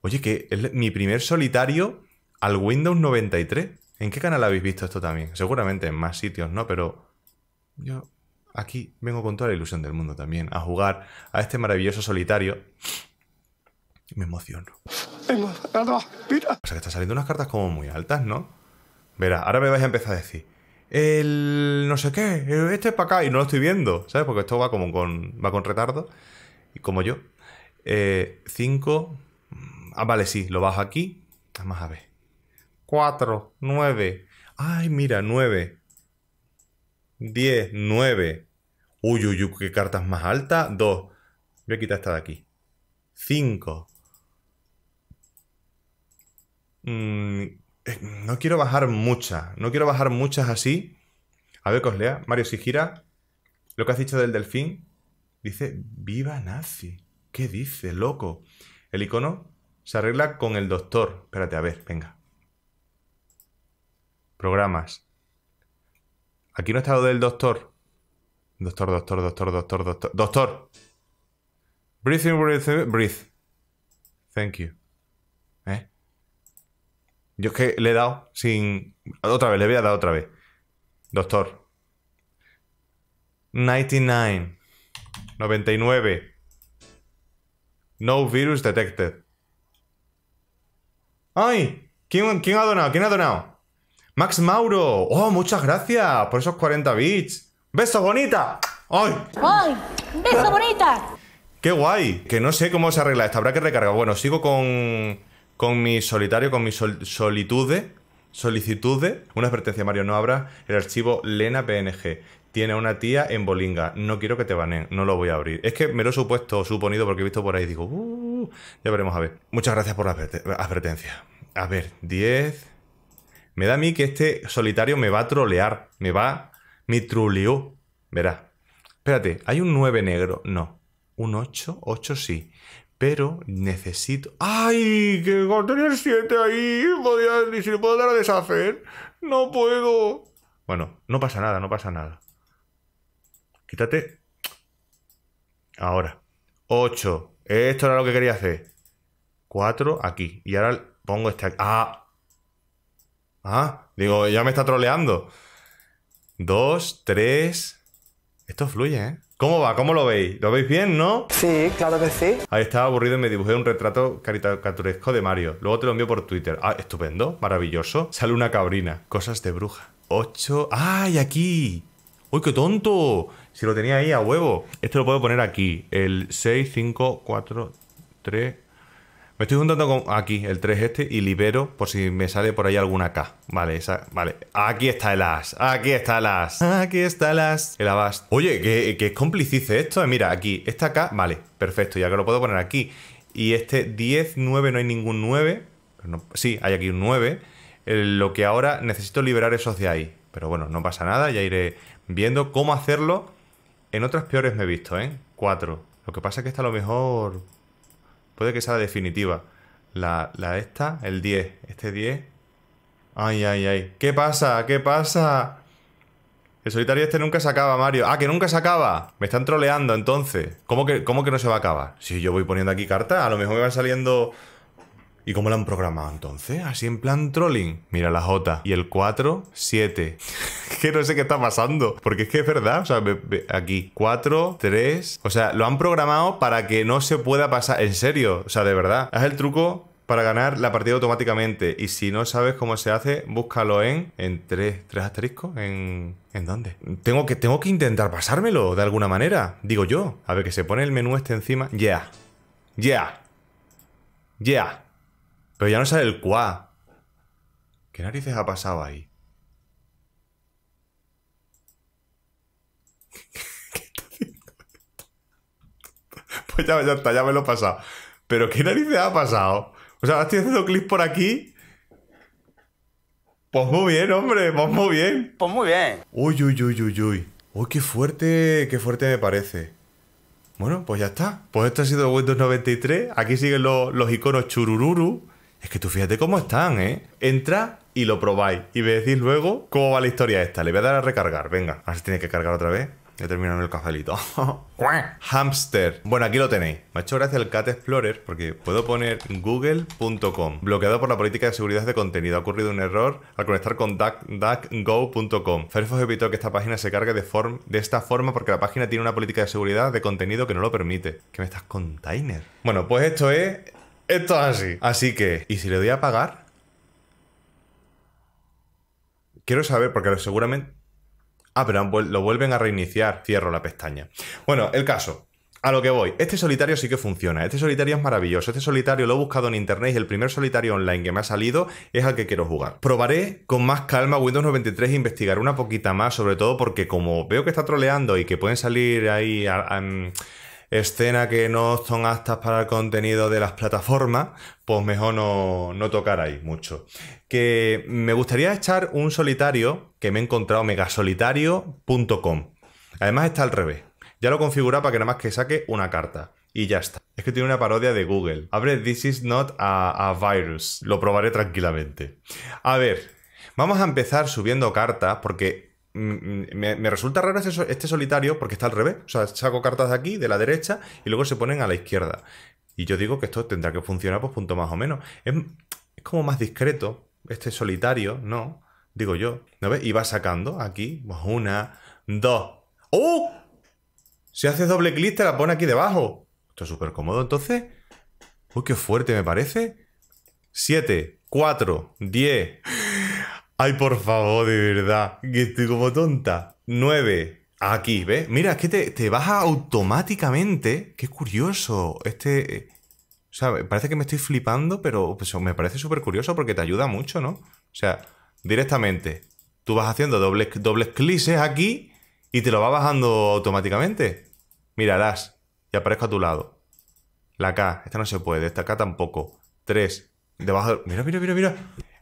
Oye, que es mi primer solitario al Windows 93. ¿En qué canal habéis visto esto también? Seguramente en más sitios, ¿no? Pero yo aquí vengo con toda la ilusión del mundo también a jugar a este maravilloso solitario. Me emociono. O sea que están saliendo unas cartas como muy altas, ¿no? Verá, ahora me vais a empezar a decir. El no sé qué, este es para acá y no lo estoy viendo, ¿sabes? Porque esto va como con, va con retardo, y como yo. 5. Eh, ah, vale, sí, lo bajo aquí. Más a ver. 4, 9. Ay, mira, 9. 10, 9. Uy, uy, uy, qué cartas más altas! 2. Voy a quitar esta de aquí. 5. Mm, eh, no quiero bajar muchas. No quiero bajar muchas así. A ver, Coslea. Mario, si gira. Lo que has dicho del delfín. Dice, viva nazi. ¿Qué dice, loco? El icono se arregla con el doctor. Espérate, a ver, venga programas. Aquí no está lo del doctor. Doctor, doctor, doctor, doctor, doctor. Doctor. Breathe, breathe, breathe. Thank you. ¿Eh? Yo es que le he dado sin... Otra vez, le voy a dar otra vez. Doctor. 99. 99. No virus detected. ¡Ay! ¿Quién, ¿Quién ha donado? ¿Quién ha donado? Max Mauro, oh, muchas gracias por esos 40 bits. ¡Beso bonita! ¡Ay! ¡Ay! ¡Beso bonita! ¡Qué guay! Que no sé cómo se arregla esto, habrá que recargar. Bueno, sigo con, con mi solitario, con mi sol, solitude. Solicitude. Una advertencia, Mario, no abra el archivo Lena PNG. Tiene una tía en Bolinga. No quiero que te banen, no lo voy a abrir. Es que me lo he supuesto, suponido, porque he visto por ahí digo, uh, ya veremos a ver. Muchas gracias por la advertencia. A ver, 10, me da a mí que este solitario me va a trolear. Me va. Mi trulio. Verá. Espérate, ¿hay un 9 negro? No. ¿Un 8? 8 sí. Pero necesito. ¡Ay! Que con el 7 ahí. Podía, ni puedo dar a deshacer. No puedo. Bueno, no pasa nada, no pasa nada. Quítate. Ahora. 8. Esto era lo que quería hacer. 4 aquí. Y ahora pongo este aquí. ¡Ah! Ah, digo, ya me está troleando. Dos, tres. Esto fluye, ¿eh? ¿Cómo va? ¿Cómo lo veis? ¿Lo veis bien, no? Sí, claro que sí. Ahí estaba aburrido y me dibujé un retrato caricaturesco de Mario. Luego te lo envío por Twitter. Ah, estupendo, maravilloso. Sale una cabrina. Cosas de bruja. Ocho. ¡Ay, aquí! ¡Uy, qué tonto! Si lo tenía ahí a huevo. Esto lo puedo poner aquí. El 6, 5, 4, 3, me estoy juntando con aquí, el 3 este, y libero por si me sale por ahí alguna K. Vale, esa, vale. Aquí está el as, aquí está el as, aquí está el as, el abast. Oye, que, es complicice esto. Eh. Mira, aquí, esta K, vale, perfecto, ya que lo puedo poner aquí. Y este 10, 9, no hay ningún 9. sí, hay aquí un 9. Eh, lo que ahora necesito liberar esos de ahí. Pero bueno, no pasa nada, ya iré viendo cómo hacerlo. En otras peores me he visto, ¿eh? 4. Lo que pasa es que esta a lo mejor puede que sea la definitiva. La, la esta, el 10, este 10. Ay, ay, ay. ¿Qué pasa? ¿Qué pasa? El solitario este nunca se acaba, Mario. Ah, que nunca se acaba. Me están troleando entonces. ¿Cómo que, cómo que no se va a acabar? Si yo voy poniendo aquí cartas, a lo mejor me van saliendo ¿Y cómo lo han programado entonces? Así en plan trolling. Mira la J. Y el 4, 7. que no sé qué está pasando. Porque es que es verdad. O sea, aquí 4, 3. O sea, lo han programado para que no se pueda pasar. En serio. O sea, de verdad. Es el truco para ganar la partida automáticamente. Y si no sabes cómo se hace, búscalo en. En 3. ¿Tres asterisco? En. ¿En dónde? Tengo que, tengo que intentar pasármelo de alguna manera. Digo yo. A ver, que se pone el menú este encima. Ya. Yeah. Ya. Ya. Pero ya no sale el cuá. ¿Qué narices ha pasado ahí? Pues ya, ya me lo he pasado. Pero ¿qué narices ha pasado? O sea, estoy haciendo clic por aquí. Pues muy bien, hombre, pues muy bien. Pues muy bien. Uy, uy, uy, uy, uy. Uy, qué fuerte, qué fuerte me parece. Bueno, pues ya está. Pues esto ha sido Windows 93. Aquí siguen los, los iconos churururu. Es que tú fíjate cómo están, ¿eh? Entra y lo probáis. Y me decís luego cómo va la historia esta. Le voy a dar a recargar. Venga, ver si tiene que cargar otra vez. Ya terminaron el cafelito. Hamster. Bueno, aquí lo tenéis. Me ha hecho gracia el Cat Explorer porque puedo poner google.com. Bloqueado por la política de seguridad de contenido. Ha ocurrido un error al conectar con duckduckgo.com. Firefox evitó que esta página se cargue de, de esta forma porque la página tiene una política de seguridad de contenido que no lo permite. ¿Qué me estás container? Bueno, pues esto es esto es así. Así que, ¿y si le doy a pagar? Quiero saber, porque seguramente... Ah, pero lo vuelven a reiniciar. Cierro la pestaña. Bueno, el caso. A lo que voy, este solitario sí que funciona, este solitario es maravilloso, este solitario lo he buscado en internet y el primer solitario online que me ha salido es al que quiero jugar. Probaré con más calma Windows 93 e investigaré una poquita más, sobre todo porque como veo que está troleando y que pueden salir ahí... a, mm, escena que no son aptas para el contenido de las plataformas, pues mejor no, tocar ahí mucho. Que me gustaría echar un solitario que me he encontrado, megasolitario.com. Además está al revés. Ya lo configura para que nada más que saque una carta. Y ya está. Es que tiene una parodia de Google. Abre This is not a virus. Lo probaré tranquilamente. A ver, vamos a empezar subiendo cartas porque Mm, mm, me, resulta raro este, solitario porque está al revés. O sea, saco cartas de aquí, de la derecha, y luego se ponen a la izquierda. Y yo digo que esto tendrá que funcionar, pues punto más o menos. Es, como más discreto este solitario, ¿no? Digo yo. ¿No ves? Y va sacando aquí, pues una, dos. ¡Oh! Si haces doble clic, te la pone aquí debajo. Esto es súper cómodo, entonces. Uy, qué fuerte me parece. Siete, cuatro Diez Ay, por favor, de verdad, que estoy como tonta. 9. Aquí, ¿ves? Mira, es que te, baja automáticamente. Qué curioso. Este. O sea, parece que me estoy flipando, pero pues, me parece súper curioso porque te ayuda mucho, ¿no? O sea, directamente tú vas haciendo dobles, dobles clics aquí y te lo va bajando automáticamente. las. y aparezco a tu lado. La K, esta no se puede, esta K tampoco. 3, debajo. Mira, mira, mira, mira.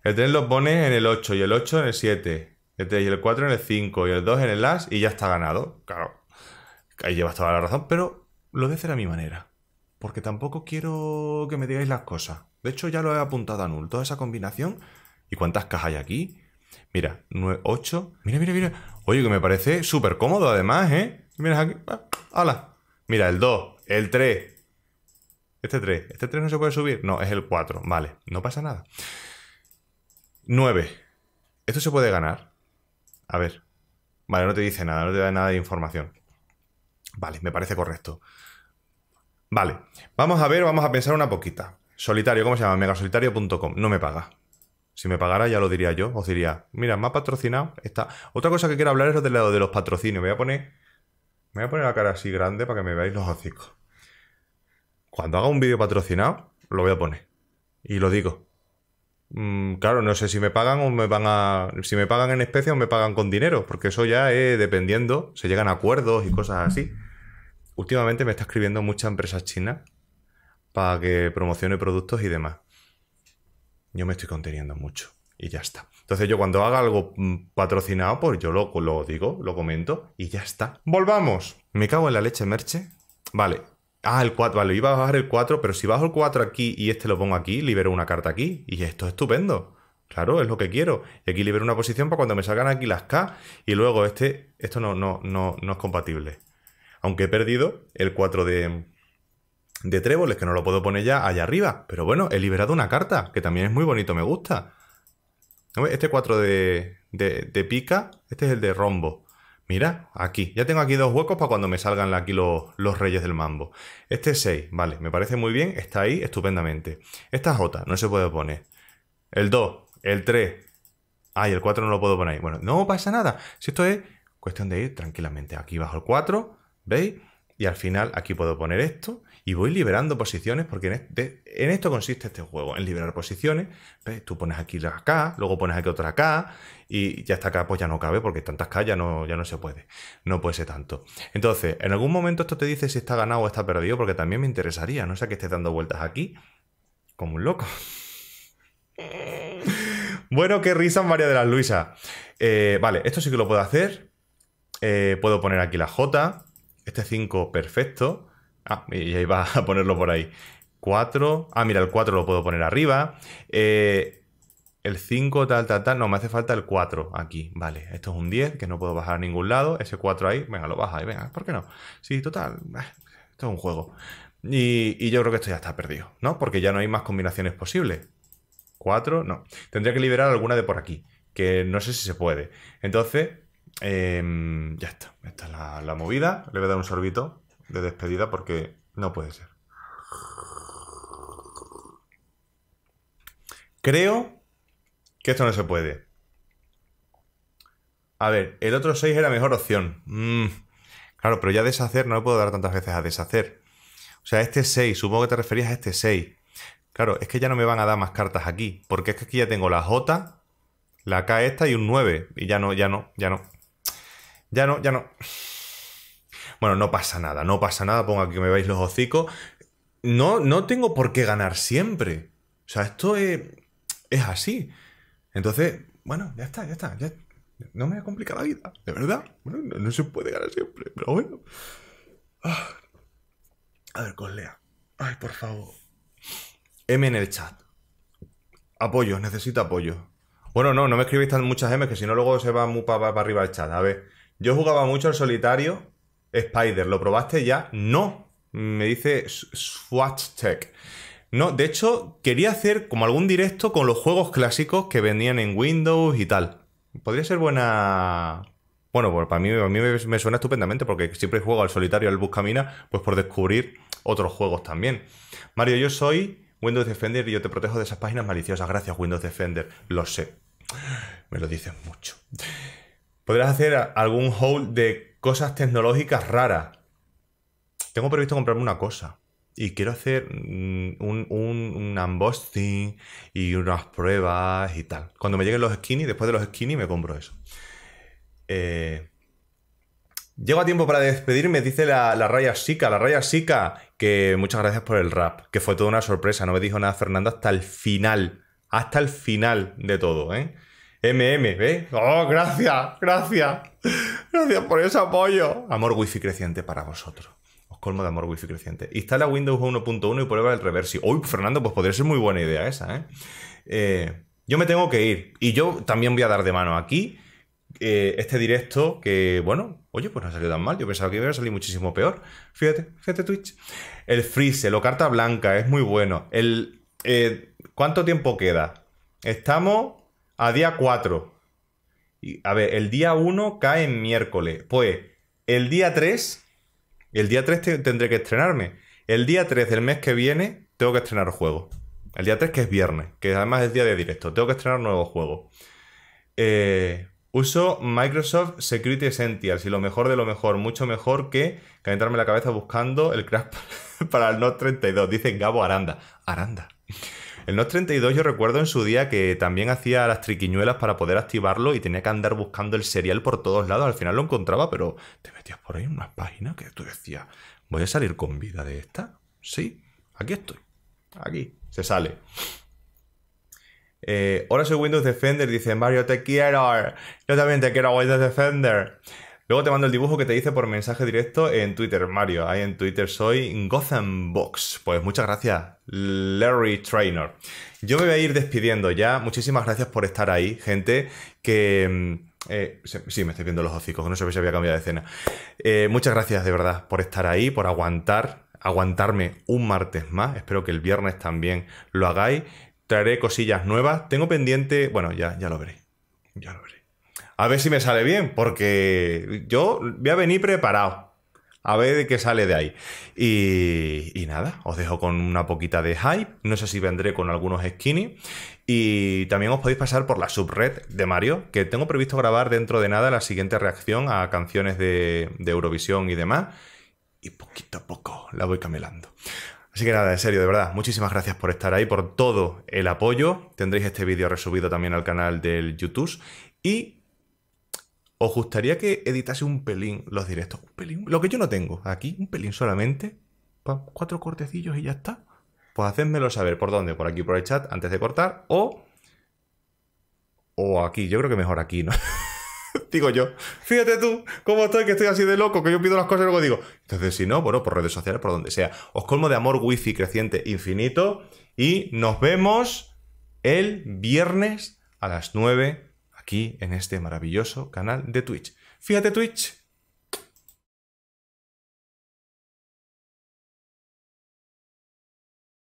El 3 lo pones en el 8 y el 8 en el 7. El 3 y el 4 en el 5 y el 2 en el as y ya está ganado. Claro, ahí llevas toda la razón, pero lo de hacer a mi manera. Porque tampoco quiero que me digáis las cosas. De hecho, ya lo he apuntado a null. Toda esa combinación. ¿Y cuántas cajas hay aquí? Mira, 8. Mira, mira, mira. Oye, que me parece súper cómodo además, ¿eh? Mira aquí. Ah, ¡Hala! Mira, el 2, el 3. Este 3. ¿Este 3 no se puede subir? No, es el 4. Vale, no pasa nada. 9. ¿Esto se puede ganar? A ver. Vale, no te dice nada, no te da nada de información. Vale, me parece correcto. Vale, vamos a ver, vamos a pensar una poquita. Solitario, ¿cómo se llama? Megasolitario.com. No me paga. Si me pagara ya lo diría yo. Os diría, mira, me patrocinado está Otra cosa que quiero hablar es lo del de los patrocinios. voy a poner... Me voy a poner la cara así grande para que me veáis los hocicos. Cuando haga un vídeo patrocinado, lo voy a poner. Y lo digo. Mm, claro, no sé si me pagan o me van a. Si me pagan en especie o me pagan con dinero, porque eso ya es dependiendo, se llegan acuerdos y cosas así. Últimamente me está escribiendo mucha empresas chinas para que promocione productos y demás. Yo me estoy conteniendo mucho y ya está. Entonces, yo cuando haga algo mm, patrocinado, pues yo lo, lo digo, lo comento y ya está. ¡Volvamos! Me cago en la leche, Merche. Vale, Ah, el 4, vale, iba a bajar el 4, pero si bajo el 4 aquí y este lo pongo aquí, libero una carta aquí. Y esto es estupendo. Claro, es lo que quiero. Y aquí libero una posición para cuando me salgan aquí las K. Y luego este, esto no, no, no, no es compatible. Aunque he perdido el 4 de, de tréboles, que no lo puedo poner ya allá arriba. Pero bueno, he liberado una carta, que también es muy bonito, me gusta. Este 4 de, de pica, este es el de rombo. Mira, aquí. Ya tengo aquí dos huecos para cuando me salgan aquí los, reyes del mambo. Este 6, vale, me parece muy bien, está ahí estupendamente. Esta J, no se puede poner. El 2, el 3. Ah, y el 4 no lo puedo poner ahí. Bueno, no pasa nada. Si esto es cuestión de ir tranquilamente. Aquí bajo el 4, ¿veis? Y al final aquí puedo poner esto y voy liberando posiciones, porque este, en, esto consiste este juego, en liberar posiciones. tú pones aquí la K, luego pones aquí otra K, y ya está acá pues ya no cabe, porque tantas K ya no, ya no se puede. No puede ser tanto. Entonces, en algún momento esto te dice si está ganado o está perdido, porque también me interesaría, no sé sea que estés dando vueltas aquí como un loco. bueno, qué risa María de las Luisa. Eh, vale, esto sí que lo puedo hacer. Eh, puedo poner aquí la J. Este 5 perfecto. Ah, y ahí va a ponerlo por ahí. 4. Ah, mira, el 4 lo puedo poner arriba. Eh, el 5, tal, tal, tal. No, me hace falta el 4 aquí. Vale, esto es un 10 que no puedo bajar a ningún lado. Ese 4 ahí, venga, lo baja ahí, venga. ¿Por qué no? Sí, total. Eh, esto es un juego. Y, yo creo que esto ya está perdido, ¿no? Porque ya no hay más combinaciones posibles. 4, no. Tendría que liberar alguna de por aquí, que no sé si se puede. Entonces, em, ya está. Esta es la, la movida. Le voy a dar un sorbito de despedida porque no puede ser. Creo que esto no se puede. A ver, el otro 6 era mejor opción. Mm. claro, pero ya deshacer no le puedo dar tantas veces a deshacer. O sea, este 6, supongo que te referías a este 6. Claro, es que ya no me van a dar más cartas aquí, porque es que aquí ya tengo la J, la K esta y un 9. Y ya no, ya no, ya no. Ya no, ya no. Bueno, no pasa nada, no pasa nada, pongo aquí que me veis los hocicos. No, no tengo por qué ganar siempre. O sea, esto es, así. Entonces, bueno, ya está, ya está. no me complicado la vida, de verdad. Bueno, no, se puede ganar siempre, pero bueno. Ah. A ver, Coslea. Ay, por favor. M en el chat. Apoyo, necesito apoyo. Bueno, no, no me escribís tan muchas M que si no luego se va muy para, para arriba el chat. A ver, yo jugaba mucho al solitario Spider, ¿lo probaste ya? No, me dice Swatch No, de hecho, quería hacer como algún directo con los juegos clásicos que venían en Windows y tal. Podría ser buena. Bueno, pues para mí, a mí me suena estupendamente porque siempre juego al solitario, al buscamina, pues por descubrir otros juegos también. Mario, yo soy Windows Defender y yo te protejo de esas páginas maliciosas. Gracias, Windows Defender. Lo sé. Me lo dices mucho. Podrás hacer algún hold de Cosas tecnológicas raras. Tengo previsto comprarme una cosa. Y quiero hacer mm, un, un, unboxing y unas pruebas y tal. Cuando me lleguen los skinny, después de los skinny me compro eso. Eh, llego a tiempo para despedirme, dice la, Raya Sika. La Raya Sika, que muchas gracias por el rap, que fue toda una sorpresa. No me dijo nada Fernando hasta el final. Hasta el final de todo, ¿eh? MM, ¿ves? ¿eh? Oh, gracias, gracias. Gracias por ese apoyo. Amor wifi creciente para vosotros. Os colmo de amor wifi creciente. Instala Windows 1.1 y prueba el reversi. Uy, Fernando, pues podría ser muy buena idea esa, ¿eh? ¿eh? Yo me tengo que ir. Y yo también voy a dar de mano aquí eh, este directo que, bueno, oye, pues no ha salido tan mal. Yo pensaba que iba a salir muchísimo peor. Fíjate, fíjate Twitch. El Freeze, lo carta blanca, es muy bueno. El... ¿Cuánto tiempo queda? Estamos a día 4. a ver, el día 1 cae en miércoles. Pues el día 3, el día 3 tendré que estrenarme. El día 3 del mes que viene tengo que estrenar juego. El día 3 que es viernes, que además es día de directo. Tengo que estrenar nuevo juego eh, uso Microsoft Security Essentials y lo mejor de lo mejor, mucho mejor que calentarme la cabeza buscando el crash para el Note 32. Dicen Gabo Aranda. Aranda. El NOS 32 yo recuerdo en su día que también hacía las triquiñuelas para poder activarlo y tenía que andar buscando el serial por todos lados. Al final lo encontraba, pero te metías por ahí en unas páginas que tú decías, ¿voy a salir con vida de esta? Sí, aquí estoy. Aquí, se sale. Eh, ahora soy Windows Defender, dice Mario, te quiero. Yo también te quiero, Windows Defender. Luego te mando el dibujo que te hice por mensaje directo en Twitter, Mario. Ahí en Twitter soy Gotham Pues muchas gracias, Larry Trainer. Yo me voy a ir despidiendo ya. Muchísimas gracias por estar ahí, gente. Que. Mm, eh, sí, me estoy viendo los hocicos, no sé si había cambiado de escena. Eh, muchas gracias de verdad por estar ahí, por aguantar, aguantarme un martes más. Espero que el viernes también lo hagáis. Traeré cosillas nuevas. Tengo pendiente, bueno, ya, ya lo veré. Ya lo veré. A ver si me sale bien, porque yo voy a venir preparado. A ver de qué sale de ahí. Y, nada, os dejo con una poquita de hype. No sé si vendré con algunos skinny. Y también os podéis pasar por la subred de Mario, que tengo previsto grabar dentro de nada la siguiente reacción a canciones de, de Eurovisión y demás. Y poquito a poco la voy camelando. Así que nada, en serio, de verdad, muchísimas gracias por estar ahí, por todo el apoyo. Tendréis este vídeo resubido también al canal del YouTube. Y ¿Os gustaría que editase un pelín los directos? Un pelín, lo que yo no tengo. Aquí, un pelín solamente. Cuatro cortecillos y ya está. Pues hacedmelo saber. ¿Por dónde? Por aquí, por el chat, antes de cortar. O. O aquí. Yo creo que mejor aquí, ¿no? digo yo. Fíjate tú cómo estoy, que estoy así de loco, que yo pido las cosas y luego digo. Entonces, si no, bueno, por redes sociales, por donde sea. Os colmo de amor wifi creciente infinito y nos vemos el viernes a las 9 aquí en este maravilloso canal de Twitch. Fíjate Twitch,